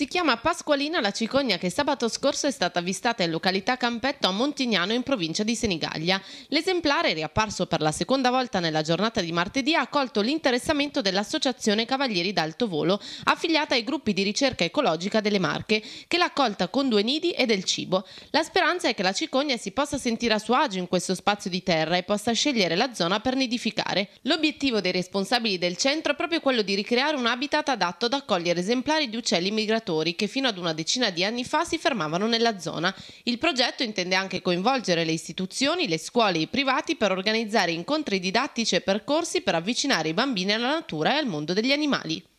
Si chiama Pasqualina la cicogna che sabato scorso è stata avvistata in località Campetto a Montignano in provincia di Senigallia. L'esemplare, riapparso per la seconda volta nella giornata di martedì, ha colto l'interessamento dell'Associazione Cavalieri d'Alto Volo, affiliata ai gruppi di ricerca ecologica delle Marche, che l'ha accolta con due nidi e del cibo. La speranza è che la cicogna si possa sentire a suo agio in questo spazio di terra e possa scegliere la zona per nidificare. L'obiettivo dei responsabili del centro è proprio quello di ricreare un habitat adatto ad accogliere esemplari di uccelli migratori operatori che fino ad una decina di anni fa si fermavano nella zona. Il progetto intende anche coinvolgere le istituzioni, le scuole e i privati per organizzare incontri didattici e percorsi per avvicinare i bambini alla natura e al mondo degli animali.